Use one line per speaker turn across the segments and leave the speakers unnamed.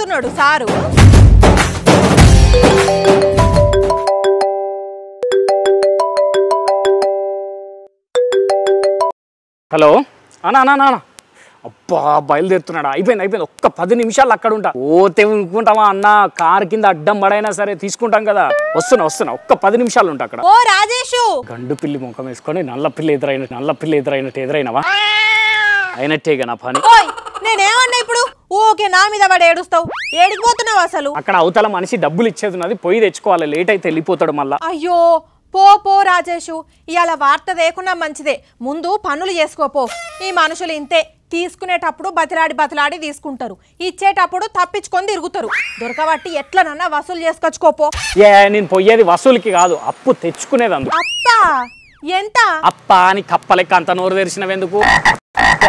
కొడుతున్నాడు sir
hello అనా అనా అనా అబ్బా బయలుదేరుతున్నాడా అయిపోయింది అయిపోయింది ఒక్క పది నిమిషాలు అక్కడ ఉంటా ఓ తెనుకుంటావా అన్న కార్ కింద అడ్డం పడైనా సరే తీసుకుంటాం కదా వస్తున్నా వస్తున్నా ఒక్క పది నిమిషాలు ఉంటా అక్కడ ఓ రాజేష్ గండు పిల్లి ముఖం వేసుకొని నల్ల పిల్లి ఎదురైనట్టు నల్ల పిల్లి ఎదురైనట్టు ఎదురైనవా అయినట్టేగా నా పని
నేనేమన్నా ఇప్పుడు ఓకే నా మీద వాడు ఏడుస్తావు ఏడిపోతున్నావు అసలు అక్కడ
అవతల మనిషి డబ్బులు ఇచ్చేది ఉన్నది పోయి తెచ్చుకోవాలి లేట్ అయితే వెళ్ళిపోతాడు మళ్ళా
అయ్యో పో పో రాజేషు ఇవాళ వార్త వేయకుండా మంచిదే ముందు పనులు చేసుకోపో ఈ మనుషులు ఇంతే తీసుకునేటప్పుడు బతిలాడి బతిలాడి తీసుకుంటారు ఇచ్చేటప్పుడు తప్పించుకొని తిరుగుతారు దొరకబట్టి ఎట్లనన్నా వసూలు చేసుకొచ్చుకోపో
ఏ నేను పోయేది వసూలుకి కాదు అప్పు తెచ్చుకునేది అందు ఎంత అప్ప అని కప్పలెక్క అంత నోరు తెరిచినవెందుకు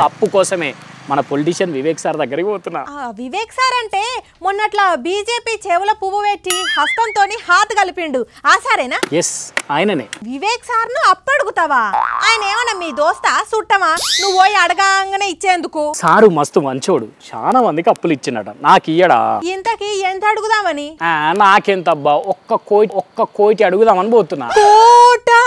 అప్పు కోసమే మన పొలిటీషియన్ వివేక్ సార్ దగ్గరికి పోతున్నా
వివేక్ సార్ అంటే మొన్నట్లా బీజేపీ చెవుల పువ్వు పెట్టి హస్తంతో హాత్ కలిపిండు ఆ సారేనా
ఎస్ ఆయననే
వివేక్ సార్ ను అప్పడుగుతావా ఆయన ఏమన్నా మీ దోస్త సుట్టమా నువ్వు పోయి అడగానే ఇచ్చేందుకు
సారు మస్తు మంచోడు చాలా మందికి అప్పులు ఇచ్చినట నాకు ఇయ్యడా
ఇంతకి ఎంత అడుగుదామని
నాకెంత అబ్బా ఒక్క కోటి ఒక్క కోటి అడుగుదామని పోతున్నా
కోటా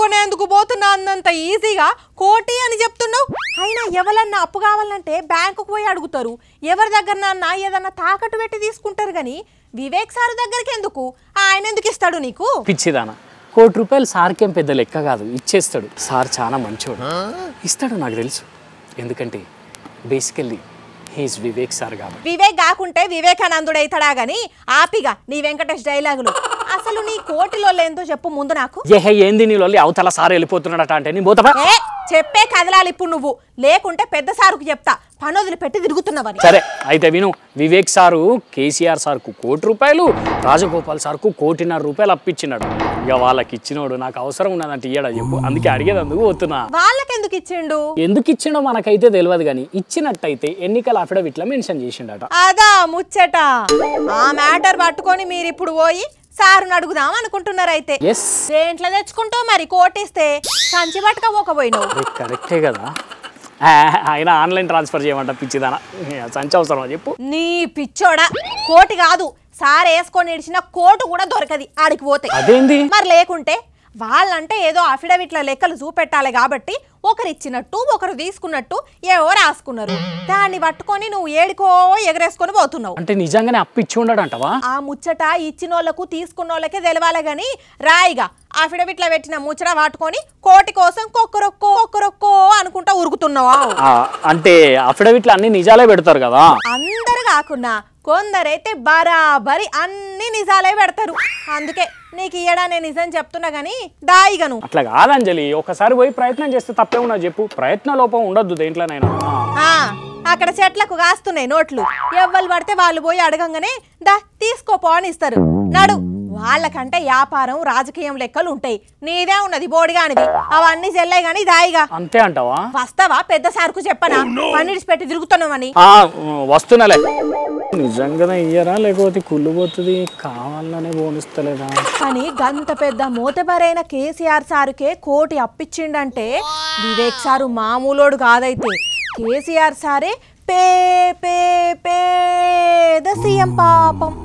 కొనేందుకు పోతున్నా అన్నంత ఈజీగా కోటి అని చెప్తున్నావు అయినా ఎవరన్నా అప్పు కావాలంటే బ్యాంకుకు పోయి అడుగుతారు ఎవరి దగ్గరనన్నా ఏదన్నా తాకట్టు పెట్టి తీసుకుంటారు కానీ వివేక్ సార్ దగ్గరికి ఎందుకు ఆయన ఎందుకు ఇస్తాడు నీకు
పిచ్చిదానా కోటి రూపాయలు సార్కేం పెద్ద లెక్క కాదు ఇచ్చేస్తాడు సార్ చాలా మంచోడు ఇస్తాడు నాకు తెలుసు ఎందుకంటే బేసికల్లీ వివేక్ సార్ కాబట్టి
వివేక్ కాకుంటే వివేకానందుడు అవుతాడా గానీ ఆపిగా నీ వెంకటేష్ డైలాగులు అసలు నీ కోటిలో లేదో చెప్పు ముందు నాకు
ఏంది నీ లొల్లి అవతల సార్ వెళ్ళిపోతున్నాడట అంటే నీ పోతావా
చెప్పే కదలాలి ఇప్పుడు నువ్వు లేకుంటే పెద్ద సారుకు చెప్తా పనులు పెట్టి తిరుగుతున్నావని సరే
అయితే విను వివేక్ సారు కేసీఆర్ సార్కు కోటి రూపాయలు రాజగోపాల్ సార్కు కోటిన్నర రూపాయలు అప్పించినాడు ఇక వాళ్ళకి ఇచ్చినోడు నాకు అవసరం ఉన్నదంటే ఇయ్యడా చెప్పు అందుకే అడిగేది అందుకు పోతున్నా
ఎందుకు ఇచ్చిండు
ఎందుకు ఇచ్చిండో మనకైతే తెలియదు కానీ ఇచ్చినట్టయితే ఎన్నికల అఫిడవిట్లో మెన్షన్ చేసిండట
అదా ముచ్చట ఆ మ్యాటర్ పట్టుకొని మీరు ఇప్పుడు పోయి సారును అడుగుదాం అనుకుంటున్నారైతే దేంట్లో తెచ్చుకుంటావు మరి కోటిస్తే సంచి పట్టుక పోకపోయినావు
కరెక్టే కదా ఆయన ఆన్లైన్ ట్రాన్స్ఫర్ చేయమంట పిచ్చిదానా సంచి అవసరం చెప్పు
నీ పిచ్చోడా కోటి కాదు సార్ వేసుకొని ఇడిచిన కోటు కూడా దొరకది ఆడికి పోతే అదేంది మరి లేకుంటే వాళ్ళంటే ఏదో అఫిడవిట్ల లెక్కలు చూపెట్టాలి కాబట్టి ఒకరు ఇచ్చినట్టు ఒకరు తీసుకున్నట్టు ఏవో రాసుకున్నారు దాన్ని పట్టుకొని నువ్వు ఏడికో ఎగరేసుకొని పోతున్నావు అంటే
నిజంగానే అప్పిచ్చి ఉండడంటవా
ఆ ముచ్చట ఇచ్చిన తీసుకున్న తీసుకున్నోళ్ళకే తెలవాలి గాని రాయిగా అఫిడవిట్ల పెట్టిన ముచ్చట పట్టుకొని కోటి కోసం కొక్కరొక్కో ఒక్కరొక్కో అనుకుంటా ఉరుకుతున్నావా
అంటే అఫిడవిట్లు అన్ని నిజాలే పెడతారు కదా
అందరు కాకుండా కొందరైతే బరాబరి అన్ని నిజాలే పెడతారు అందుకే నీకు ఇయ్యడా నేను నిజం చెప్తున్నా కానీ దాయిగను
అట్లా కాదంజలి ఒకసారి పోయి ప్రయత్నం చేస్తే తప్పే ఉన్నా చెప్పు ప్రయత్న లోపం ఉండొద్దు దేంట్లో
అక్కడ చెట్లకు కాస్తున్నాయి నోట్లు ఎవ్వరు పడితే వాళ్ళు పోయి అడగంగానే దా తీసుకోపో అని నడు వాళ్ళకంటే వ్యాపారం రాజకీయం లెక్కలు ఉంటాయి నీదే ఉన్నది బోడిగానిది అవన్నీ చెల్లే గాని దాయిగా అంతే అంటావా వస్తావా పెద్ద సార్కు చెప్పనా oh, పన్నిడిచి పెట్టి తిరుగుతున్నామని
వస్తున్నా నిజంగానే ఇయ్యరా లేకపోతే కుళ్ళిపోతుంది కావాలనే బోనిస్తలేదా
అని గంత పెద్ద మోతబరైన కేసీఆర్ సారుకే కోటి అప్పిచ్చిండంటే వివేక్ సారు మామూలోడు కాదైతే కేసీఆర్ సారే పే పే పేద సీఎం పాపం